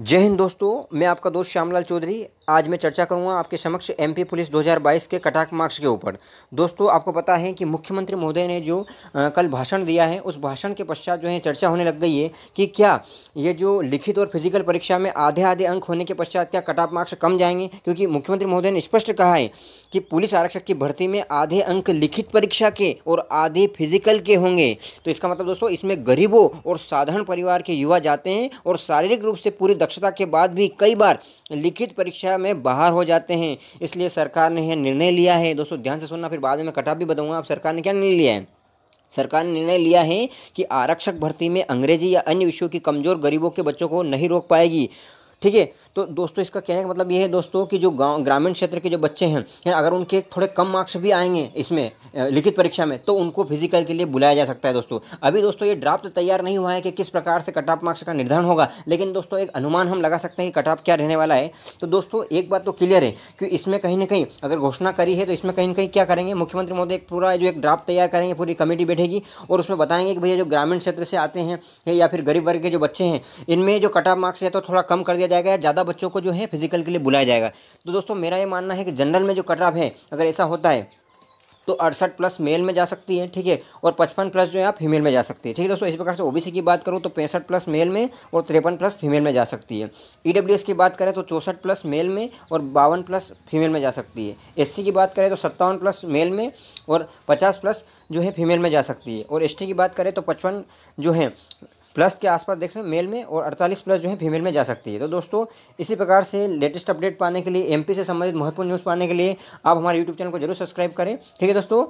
जय हिंद दोस्तों मैं आपका दोस्त श्यामलाल चौधरी आज मैं चर्चा करूंगा आपके समक्ष एमपी पुलिस 2022 के कटाक मार्क्स के ऊपर दोस्तों आपको पता है कि मुख्यमंत्री महोदय ने जो कल भाषण दिया है उस भाषण के पश्चात जो है चर्चा होने लग गई है कि क्या ये जो लिखित और फिजिकल परीक्षा में आधे आधे अंक होने के पश्चात क्या कटाप मार्क्स कम जाएंगे क्योंकि मुख्यमंत्री महोदय ने स्पष्ट कहा है कि पुलिस आरक्षक की भर्ती में आधे अंक लिखित परीक्षा के और आधे फिजिकल के होंगे तो इसका मतलब दोस्तों इसमें गरीबों और साधारण परिवार के युवा जाते हैं और शारीरिक रूप से पूरी दक्षता के बाद भी कई बार लिखित परीक्षा में बाहर हो जाते हैं इसलिए सरकार ने यह निर्णय लिया है दोस्तों ध्यान से सुनना फिर बाद में कटा भी बताऊंगा आप सरकार ने क्या निर्णय लिया है सरकार ने निर्णय लिया है कि आरक्षक भर्ती में अंग्रेजी या अन्य विषयों की कमजोर गरीबों के बच्चों को नहीं रोक पाएगी ठीक है तो दोस्तों इसका कहने का मतलब ये है दोस्तों कि जो गाँव ग्रामीण क्षेत्र के जो बच्चे हैं अगर उनके थोड़े कम मार्क्स भी आएंगे इसमें लिखित परीक्षा में तो उनको फिजिकल के लिए बुलाया जा सकता है दोस्तों अभी दोस्तों ये ड्राफ्ट तैयार नहीं हुआ है कि किस प्रकार से कट ऑफ मार्क्स का निर्धारण होगा लेकिन दोस्तों एक अनुमान हम लगा सकते हैं कि कट ऑफ क्या रहने वाला है तो दोस्तों एक बात तो क्लियर है कि इसमें कहीं ना कहीं अगर घोषणा करी है तो इसमें कहीं ना कहीं क्या करेंगे मुख्यमंत्री मोदी एक पूरा जो एक ड्राफ्ट तैयार करेंगे पूरी कमेटी बैठेगी और उसमें बताएंगे कि भैया जो ग्रामीण क्षेत्र से आते हैं या फिर गरीब वर्ग के जो बच्चे हैं इनमें जो कट ऑफ मार्क्स है तो थोड़ा कम कर दिया जाएगा या ज़्यादा बच्चों को जो है फिजिकल के लिए बुलाया जाएगा तो दोस्तों मेरा ये मानना है कि जनरल में जो कट ऑफ है अगर ऐसा होता है तो अड़सठ प्लस मेल में जा सकती है ठीक है और पचपन प्लस जो है आप फीमेल में जा सकती है ठीक है दोस्तों इस प्रकार से ओबीसी की बात करूँ तो पैंसठ प्लस मेल में और तिरपन प्लस फीमेल में जा सकती है ई e की बात करें तो चौंसठ प्लस मेल में और बावन प्लस फीमेल में जा सकती है एस की बात करें तो सत्तावन प्लस मेल में और पचास प्लस जो है फीमेल में जा सकती है और एस की बात करें तो पचपन जो है प्लस के आसपास देख सकते हैं मेल में और 48 प्लस जो है फीमेल में जा सकती है तो दोस्तों इसी प्रकार से लेटेस्ट अपडेट पाने के लिए एमपी से संबंधित महत्वपूर्ण न्यूज़ पाने के लिए आप हमारे यूट्यूब चैनल को जरूर सब्सक्राइब करें ठीक है दोस्तों